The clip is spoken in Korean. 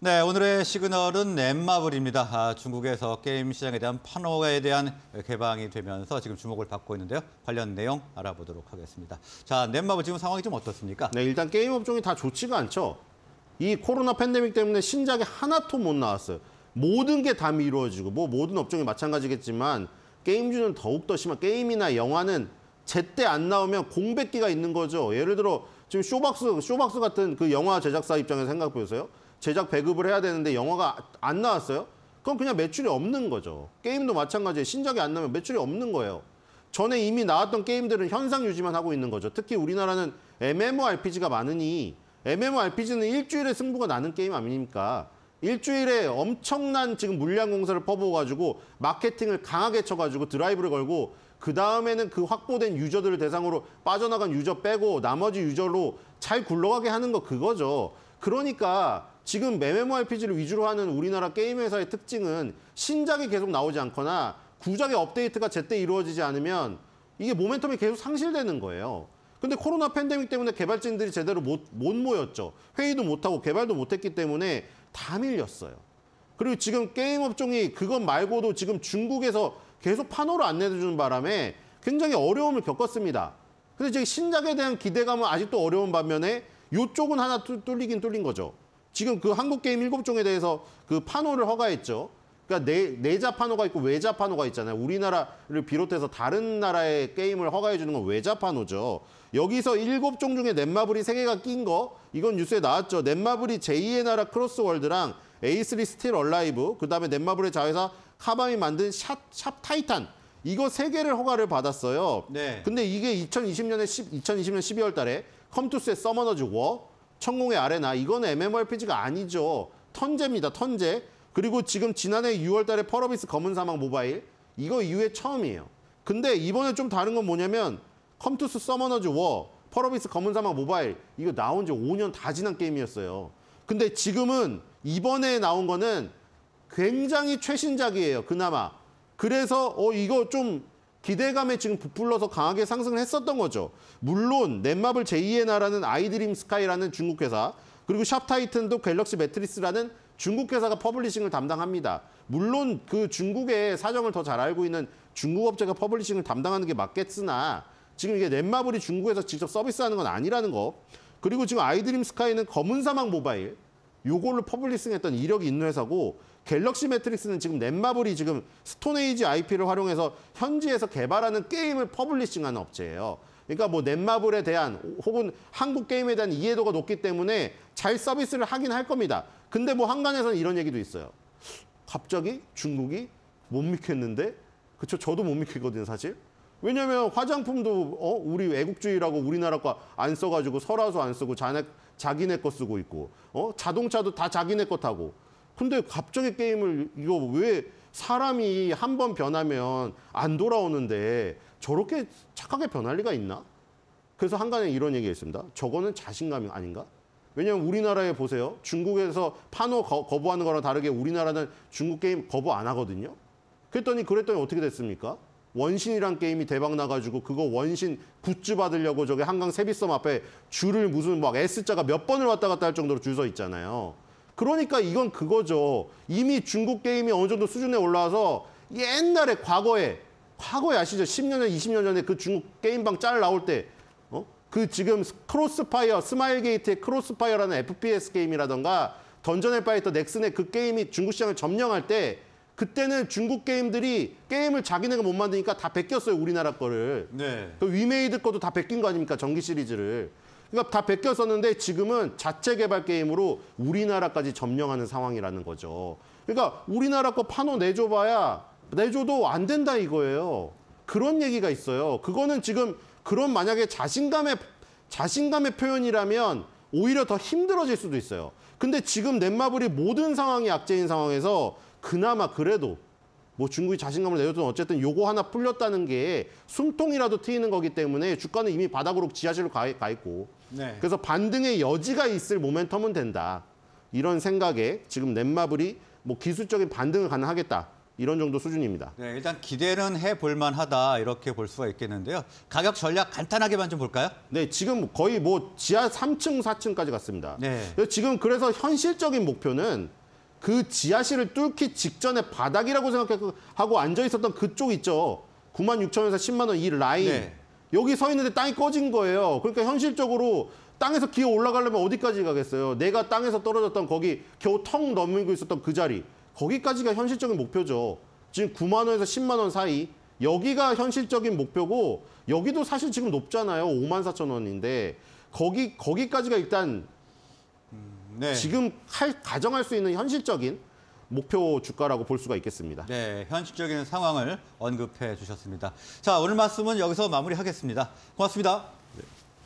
네, 오늘의 시그널은 넷마블입니다. 아, 중국에서 게임 시장에 대한 판호에 대한 개방이 되면서 지금 주목을 받고 있는데요. 관련 내용 알아보도록 하겠습니다. 자, 넷마블 지금 상황이 좀 어떻습니까? 네, 일단 게임 업종이 다 좋지가 않죠. 이 코로나 팬데믹 때문에 신작이 하나도 못 나왔어요. 모든 게 다 미루어지고 뭐 모든 업종이 마찬가지겠지만 게임주는 더욱더 심한 게임이나 영화는 제때 안 나오면 공백기가 있는 거죠. 예를 들어 지금 쇼박스 쇼박스 같은 그 영화 제작사 입장에서 생각해 보세요. 제작 배급을 해야 되는데 영화가 안 나왔어요? 그럼 그냥 매출이 없는 거죠. 게임도 마찬가지에 신작이 안 나면 매출이 없는 거예요. 전에 이미 나왔던 게임들은 현상 유지만 하고 있는 거죠. 특히 우리나라는 MMORPG가 많으니 MMORPG는 일주일에 승부가 나는 게임 아닙니까? 일주일에 엄청난 지금 물량 공사를 퍼부어가지고 마케팅을 강하게 쳐가지고 드라이브를 걸고 그 다음에는 그 확보된 유저들을 대상으로 빠져나간 유저 빼고 나머지 유저로 잘 굴러가게 하는 거 그거죠. 그러니까 지금 MMORPG를 위주로 하는 우리나라 게임 회사의 특징은 신작이 계속 나오지 않거나 구작의 업데이트가 제때 이루어지지 않으면 이게 모멘텀이 계속 상실되는 거예요. 근데 코로나 팬데믹 때문에 개발진들이 제대로 못, 못 모였죠. 회의도 못하고 개발도 못했기 때문에 다 밀렸어요. 그리고 지금 게임 업종이 그것 말고도 지금 중국에서 계속 판호를 안 내주는 바람에 굉장히 어려움을 겪었습니다. 근데 지금 신작에 대한 기대감은 아직도 어려운 반면에 이쪽은 하나 뚫리긴 뚫린 거죠. 지금 그 한국 게임 일곱 종에 대해서 그 판호를 허가했죠. 그러니까 내, 네, 내자 판호가 있고 외자 판호가 있잖아요. 우리나라를 비롯해서 다른 나라의 게임을 허가해 주는 건 외자 판호죠. 여기서 일곱 종 중에 넷마블이 세개가낀 거, 이건 뉴스에 나왔죠. 넷마블이 제2의 나라 크로스월드랑 A3 스틸 얼라이브, 그다음에 넷마블의 자회사 카밤이 만든 샵, 샵 타이탄 이거 세개를 허가를 받았어요. 네. 근데 이게 2020년에 10, 2020년 12월 달에 컴투스의 서머너즈 워 천공의 아레나 이건 MMORPG가 아니죠. 턴제입니다. 턴제. 그리고 지금 지난해 6월 달에 펄어비스 검은 사막 모바일 이거 이후에 처음이에요. 근데 이번에 좀 다른 건 뭐냐면 컴투스 서머너즈 워 펄어비스 검은 사막 모바일 이거 나온 지 5년 다 지난 게임이었어요. 근데 지금은 이번에 나온 거는 굉장히 최신작이에요. 그나마. 그래서 어 이거 좀 기대감에 지금 부풀러서 강하게 상승을 했었던 거죠. 물론 넷마블 제2의 나라는 아이드림 스카이라는 중국 회사 그리고 샵타이튼도 갤럭시 매트리스라는 중국 회사가 퍼블리싱을 담당합니다. 물론 그 중국의 사정을 더 잘 알고 있는 중국 업체가 퍼블리싱을 담당하는 게 맞겠으나 지금 이게 넷마블이 중국에서 직접 서비스하는 건 아니라는 거. 그리고 지금 아이드림 스카이는 검은 사막 모바일 요걸로 퍼블리싱했던 이력이 있는 회사고 갤럭시 매트릭스는 지금 넷마블이 지금 스톤에이지 IP를 활용해서 현지에서 개발하는 게임을 퍼블리싱하는 업체예요. 그러니까 뭐 넷마블에 대한 혹은 한국 게임에 대한 이해도가 높기 때문에 잘 서비스를 하긴 할 겁니다. 근데 뭐 한간에서는 이런 얘기도 있어요. 갑자기 중국이 못 믿겠는데? 그쵸, 저도 못 믿겠거든요, 사실. 왜냐면 화장품도 어 우리 외국주의라고 우리나라 거 안 써가지고 설화수 안 쓰고 자네, 자기네 거 쓰고 있고 어 자동차도 다 자기네 거 타고 근데 갑자기 게임을 이거 왜 사람이 한 번 변하면 안 돌아오는데 저렇게 착하게 변할 리가 있나? 그래서 한간에 이런 얘기했습니다. 저거는 자신감이 아닌가? 왜냐면 우리나라에 보세요. 중국에서 판호 거, 부하는 거랑 다르게 우리나라는 중국 게임 거부 안 하거든요. 그랬더니 그랬더니 어떻게 됐습니까? 원신이란 게임이 대박 나가지고 그거 원신 굿즈 받으려고 저기 한강 세비섬 앞에 줄을 무슨 막 S자가 몇 번을 왔다 갔다 할 정도로 줄 서 있잖아요. 그러니까 이건 그거죠. 이미 중국 게임이 어느 정도 수준에 올라와서 옛날에 과거에 과거에 아시죠? 10년 전, 20년 전에 그 중국 게임방 짤 나올 때 어? 그 지금 크로스파이어, 스마일게이트의 크로스파이어라는 FPS 게임이라던가 던전앤 파이터 넥슨의 그 게임이 중국 시장을 점령할 때 그때는 중국 게임들이 게임을 자기네가 못 만드니까 다 베꼈어요 우리나라 거를. 네. 그 위메이드 거도 다 베낀 거 아닙니까 전기 시리즈를. 그러니까 다 베꼈었는데 지금은 자체 개발 게임으로 우리나라까지 점령하는 상황이라는 거죠. 그러니까 우리나라 거 판호 내줘봐야 내줘도 안 된다 이거예요. 그런 얘기가 있어요. 그거는 지금 그런 만약에 자신감의 자신감의 표현이라면 오히려 더 힘들어질 수도 있어요. 근데 지금 넷마블이 모든 상황이 악재인 상황에서 그나마 그래도 뭐 중국이 자신감을 내줬든 어쨌든 요거 하나 풀렸다는 게 숨통이라도 트이는 거기 때문에 주가는 이미 바닥으로 지하실로 가, 가 있고 네. 그래서 반등의 여지가 있을 모멘텀은 된다. 이런 생각에 지금 넷마블이 뭐 기술적인 반등을 가능하겠다. 이런 정도 수준입니다. 네, 일단 기대는 해볼 만하다 이렇게 볼 수가 있겠는데요. 가격 전략 간단하게만 좀 볼까요? 네, 지금 거의 뭐 지하 3층, 4층까지 갔습니다. 네. 지금 그래서 현실적인 목표는 그 지하실을 뚫기 직전에 바닥이라고 생각하고 앉아 있었던 그쪽 있죠. 9만 6천 원에서 10만 원 이 라인. 네. 여기 서 있는데 땅이 꺼진 거예요. 그러니까 현실적으로 땅에서 기어 올라가려면 어디까지 가겠어요? 내가 땅에서 떨어졌던 거기 겨우 턱 넘고 기 있었던 그 자리. 거기까지가 현실적인 목표죠. 지금 9만 원에서 10만 원 사이. 여기가 현실적인 목표고 여기도 사실 지금 높잖아요. 5만 4천 원인데 거기 거기까지가 일단 네. 지금 할, 가정할 수 있는 현실적인 목표 주가라고 볼 수가 있겠습니다. 네, 현실적인 상황을 언급해 주셨습니다. 자, 오늘 말씀은 여기서 마무리하겠습니다. 고맙습니다.